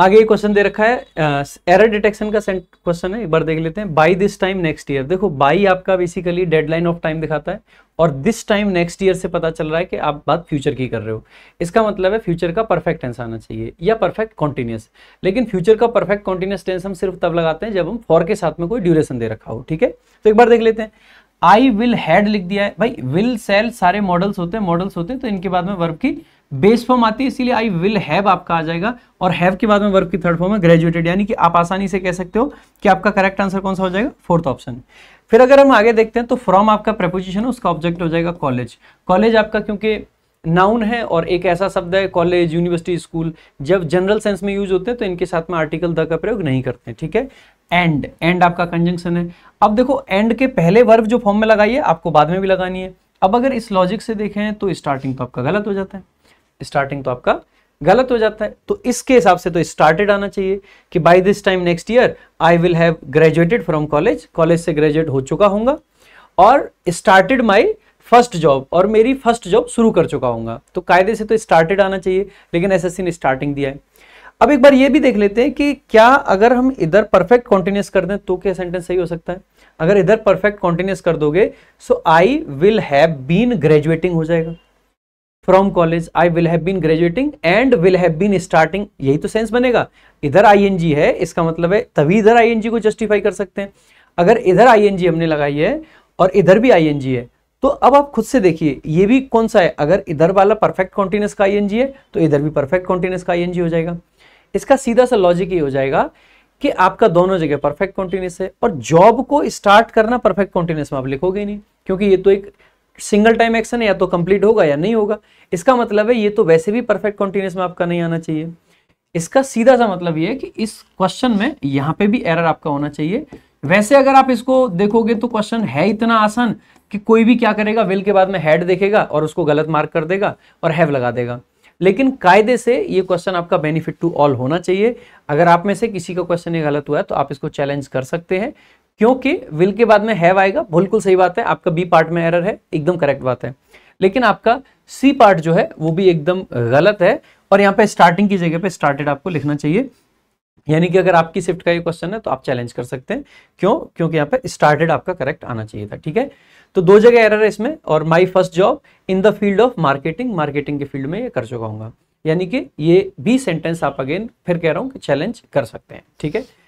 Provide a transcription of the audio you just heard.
आगे क्वेश्चन दे रखा है एरर uh, डिटेक्शन का क्वेश्चन है एक बार देख लेते हैं by this time next year देखो बाई आपका बेसिकली डेडलाइन ऑफ टाइम दिखाता है और दिस टाइम नेक्स्ट ईयर से पता चल रहा है कि आप बात फ्यूचर की कर रहे हो इसका मतलब है फ्यूचर का परफेक्ट टेंस आना चाहिए या परफेक्ट कॉन्टिन्यूस लेकिन फ्यूचर का परफेक्ट कॉन्टिन्यूस टेंस हम सिर्फ तब लगाते हैं जब हम फॉर के साथ में कोई ड्यूरेशन दे रखा हो ठीक है तो एक बार देख लेते हैं आई विल हैड लिख दिया है भाई विल सेल सारे मॉडल्स होते हैं मॉडल्स होते हैं तो इनके बाद में वर्ब की बेस फॉर्म आती है इसीलिए आई विल हैव आपका आ जाएगा और हैव के बाद में वर्ब की थर्ड फॉर्म है ग्रेजुएटेड यानी कि आप आसानी से कह सकते हो कि आपका करेक्ट आंसर कौन सा हो जाएगा फोर्थ ऑप्शन फिर अगर हम आगे देखते हैं तो फ्रॉम आपका प्रपोजिशन है उसका ऑब्जेक्ट हो जाएगा कॉलेज कॉलेज आपका क्योंकि नाउन है और एक ऐसा शब्द है कॉलेज यूनिवर्सिटी स्कूल जब जनरल सेंस में यूज होते हैं तो इनके साथ में आर्टिकल द का प्रयोग नहीं करते ठीक है एंड एंड आपका कंजंक्शन है अब देखो एंड के पहले वर्ब जो फॉर्म में लगाइए आपको बाद में भी लगानी है अब अगर इस लॉजिक से देखें तो स्टार्टिंग तो आपका गलत हो जाता है स्टार्टिंग तो आपका गलत हो जाता है तो इसके हिसाब से तो स्टार्टेड आना चाहिए कि by this time next year I will have graduated from college college से ग्रेजुएट हो चुका हूँगा और स्टार्टेड माई फर्स्ट जॉब और मेरी फर्स्ट जॉब शुरू कर चुका हूँ तो कायदे से तो स्टार्टेड आना चाहिए लेकिन एस ने स्टार्टिंग दिया है अब एक बार ये भी देख लेते हैं कि क्या अगर हम इधर परफेक्ट कॉन्टिन्यूस कर दें तो क्या सेंटेंस सही हो सकता है अगर इधर परफेक्ट कॉन्टिन्यूस कर दोगे so I will have been graduating हो जाएगा from college I will have been graduating and will have been starting यही तो सेंस बनेगा इधर आई है इसका मतलब है तभी इधर आई को जस्टिफाई कर सकते हैं अगर इधर आई हमने लगाई है और इधर भी आई है तो अब आप खुद से देखिए ये भी कौन सा है अगर इधर वाला परफेक्ट कॉन्टिन्यूस का आई है तो इधर भी परफेक्ट कॉन्टिन्यूस का आई हो जाएगा इसका सीधा सा लॉजिक ये हो जाएगा कि आपका दोनों जगह परफेक्ट कॉन्टिन्यूस है और जॉब को स्टार्ट करना परफेक्ट कॉन्टिन्यूस में आप लिखोगे नहीं क्योंकि ये तो एक सिंगल टाइम एक्शन है या तो कंप्लीट होगा या नहीं होगा इसका मतलब है ये तो वैसे भी परफेक्ट कॉन्टिन्यूस में आपका नहीं आना चाहिए इसका सीधा सा मतलब ये है कि इस क्वेश्चन में यहाँ पे भी एरर आपका होना चाहिए वैसे अगर आप इसको देखोगे तो क्वेश्चन है इतना आसान कि कोई भी क्या करेगा विल के बाद में हेड देखेगा और उसको गलत मार्क कर देगा और हैव लगा देगा लेकिन कायदे से ये क्वेश्चन आपका बेनिफिट टू ऑल होना चाहिए अगर आप में से किसी का क्वेश्चन ये गलत हुआ है तो आप इसको चैलेंज कर सकते हैं क्योंकि विल के बाद में हैव आएगा बिल्कुल सही बात है आपका बी पार्ट में एरर है एकदम करेक्ट बात है लेकिन आपका सी पार्ट जो है वो भी एकदम गलत है और यहाँ पे स्टार्टिंग की जगह पे स्टार्टेड आपको लिखना चाहिए यानी कि अगर आपकी शिफ्ट का ये क्वेश्चन है तो आप चैलेंज कर सकते हैं क्यों क्योंकि यहाँ पे स्टार्टेड आपका करेक्ट आना चाहिए था ठीक है तो दो जगह एरर है इसमें और my first job in the field of marketing marketing के फील्ड में ये कर चुका हूँ यानी कि ये भी सेंटेंस आप अगेन फिर कह रहा हूँ कि चैलेंज कर सकते हैं ठीक है